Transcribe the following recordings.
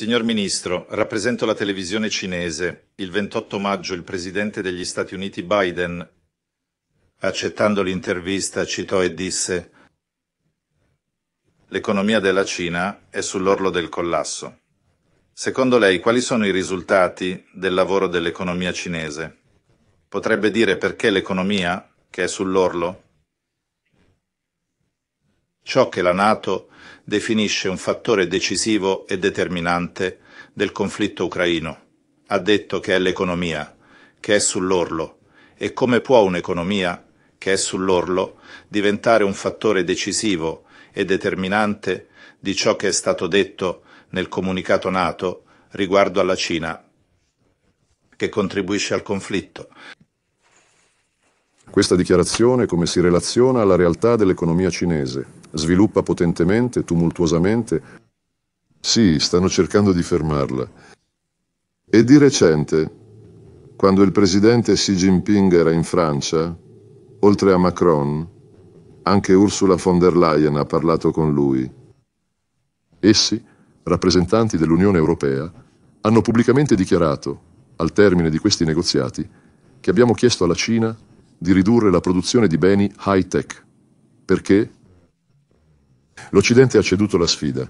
Signor Ministro, rappresento la televisione cinese. Il 28 maggio il presidente degli Stati Uniti Biden, accettando l'intervista, citò e disse L'economia della Cina è sull'orlo del collasso. Secondo lei quali sono i risultati del lavoro dell'economia cinese? Potrebbe dire perché l'economia, che è sull'orlo, ciò che la Nato definisce un fattore decisivo e determinante del conflitto ucraino. Ha detto che è l'economia, che è sull'orlo, e come può un'economia, che è sull'orlo, diventare un fattore decisivo e determinante di ciò che è stato detto nel comunicato Nato riguardo alla Cina, che contribuisce al conflitto. Questa dichiarazione come si relaziona alla realtà dell'economia cinese, sviluppa potentemente, tumultuosamente. Sì, stanno cercando di fermarla. E di recente, quando il presidente Xi Jinping era in Francia, oltre a Macron, anche Ursula von der Leyen ha parlato con lui. Essi, rappresentanti dell'Unione Europea, hanno pubblicamente dichiarato, al termine di questi negoziati, che abbiamo chiesto alla Cina di ridurre la produzione di beni high-tech, perché, L'Occidente ha ceduto la sfida.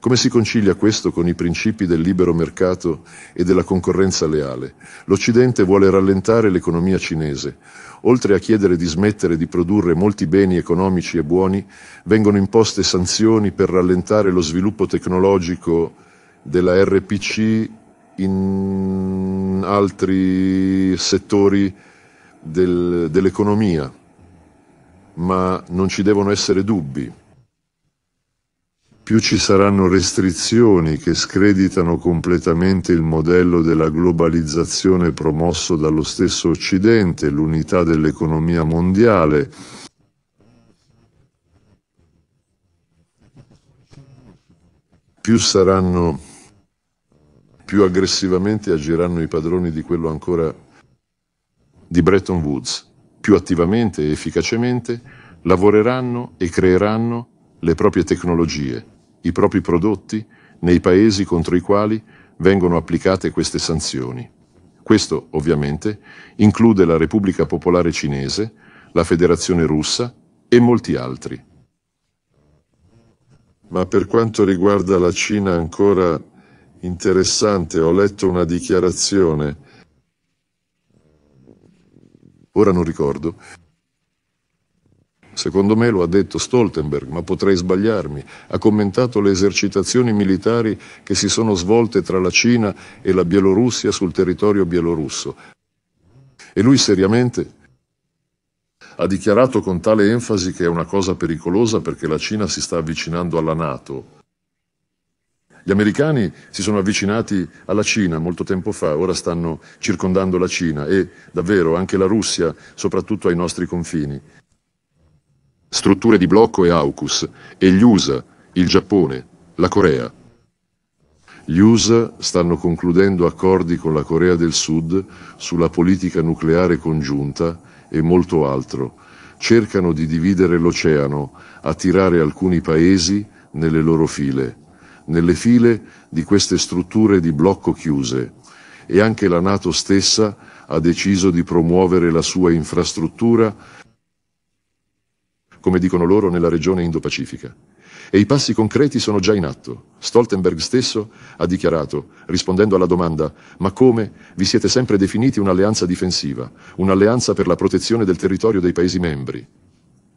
Come si concilia questo con i principi del libero mercato e della concorrenza leale? L'Occidente vuole rallentare l'economia cinese. Oltre a chiedere di smettere di produrre molti beni economici e buoni, vengono imposte sanzioni per rallentare lo sviluppo tecnologico della RPC in altri settori del, dell'economia ma non ci devono essere dubbi. Più ci saranno restrizioni che screditano completamente il modello della globalizzazione promosso dallo stesso Occidente, l'unità dell'economia mondiale, più saranno più aggressivamente agiranno i padroni di quello ancora di Bretton Woods più attivamente e efficacemente lavoreranno e creeranno le proprie tecnologie, i propri prodotti nei paesi contro i quali vengono applicate queste sanzioni. Questo, ovviamente, include la Repubblica Popolare Cinese, la Federazione Russa e molti altri. Ma per quanto riguarda la Cina ancora interessante, ho letto una dichiarazione ora non ricordo. Secondo me lo ha detto Stoltenberg, ma potrei sbagliarmi. Ha commentato le esercitazioni militari che si sono svolte tra la Cina e la Bielorussia sul territorio bielorusso. E lui seriamente ha dichiarato con tale enfasi che è una cosa pericolosa perché la Cina si sta avvicinando alla Nato, gli americani si sono avvicinati alla Cina molto tempo fa, ora stanno circondando la Cina e davvero anche la Russia, soprattutto ai nostri confini. Strutture di blocco e AUKUS e gli USA, il Giappone, la Corea. Gli USA stanno concludendo accordi con la Corea del Sud sulla politica nucleare congiunta e molto altro. Cercano di dividere l'oceano, attirare alcuni paesi nelle loro file nelle file di queste strutture di blocco chiuse e anche la Nato stessa ha deciso di promuovere la sua infrastruttura, come dicono loro, nella regione Indo-Pacifica. E i passi concreti sono già in atto. Stoltenberg stesso ha dichiarato, rispondendo alla domanda Ma come vi siete sempre definiti un'alleanza difensiva, un'alleanza per la protezione del territorio dei Paesi membri?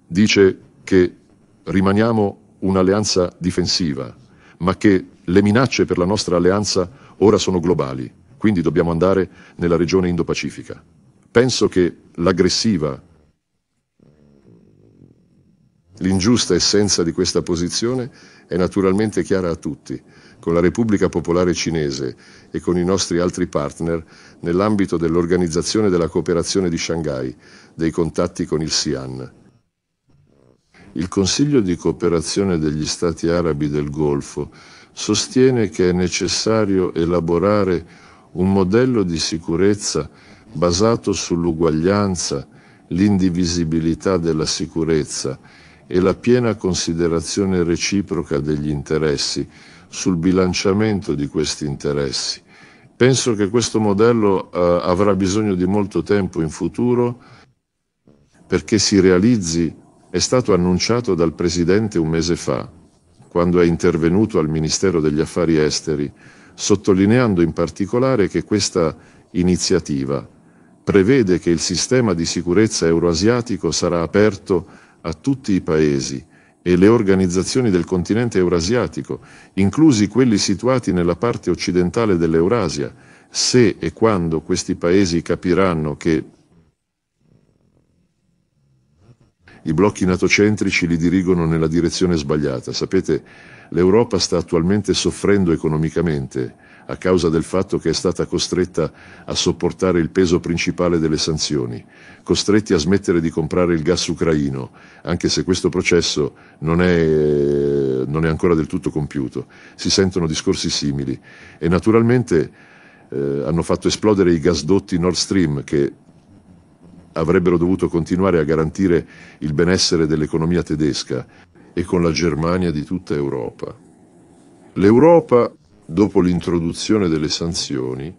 Dice che rimaniamo un'alleanza difensiva, ma che le minacce per la nostra alleanza ora sono globali, quindi dobbiamo andare nella regione Indo-Pacifica. Penso che l'aggressiva, l'ingiusta essenza di questa posizione è naturalmente chiara a tutti. Con la Repubblica Popolare Cinese e con i nostri altri partner nell'ambito dell'Organizzazione della Cooperazione di Shanghai, dei contatti con il Sian il Consiglio di cooperazione degli Stati arabi del Golfo sostiene che è necessario elaborare un modello di sicurezza basato sull'uguaglianza, l'indivisibilità della sicurezza e la piena considerazione reciproca degli interessi, sul bilanciamento di questi interessi. Penso che questo modello eh, avrà bisogno di molto tempo in futuro perché si realizzi è stato annunciato dal Presidente un mese fa, quando è intervenuto al Ministero degli Affari Esteri, sottolineando in particolare che questa iniziativa prevede che il sistema di sicurezza euroasiatico sarà aperto a tutti i paesi e le organizzazioni del continente eurasiatico, inclusi quelli situati nella parte occidentale dell'Eurasia, se e quando questi paesi capiranno che i blocchi natocentrici li dirigono nella direzione sbagliata. Sapete, l'Europa sta attualmente soffrendo economicamente a causa del fatto che è stata costretta a sopportare il peso principale delle sanzioni, costretti a smettere di comprare il gas ucraino, anche se questo processo non è, non è ancora del tutto compiuto. Si sentono discorsi simili e naturalmente eh, hanno fatto esplodere i gasdotti Nord Stream che avrebbero dovuto continuare a garantire il benessere dell'economia tedesca e con la Germania di tutta Europa. L'Europa, dopo l'introduzione delle sanzioni,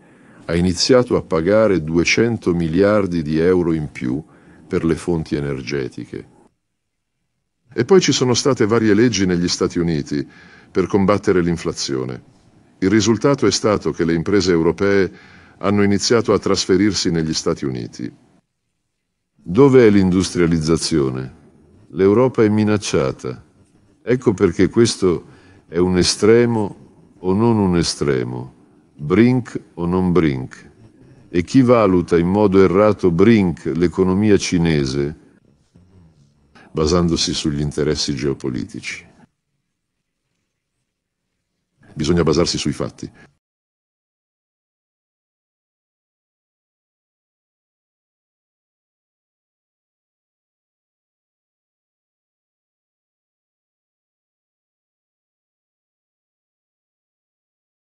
ha iniziato a pagare 200 miliardi di euro in più per le fonti energetiche. E poi ci sono state varie leggi negli Stati Uniti per combattere l'inflazione. Il risultato è stato che le imprese europee hanno iniziato a trasferirsi negli Stati Uniti Dov'è l'industrializzazione? L'Europa è minacciata. Ecco perché questo è un estremo o non un estremo, brink o non brink. E chi valuta in modo errato brink l'economia cinese basandosi sugli interessi geopolitici? Bisogna basarsi sui fatti.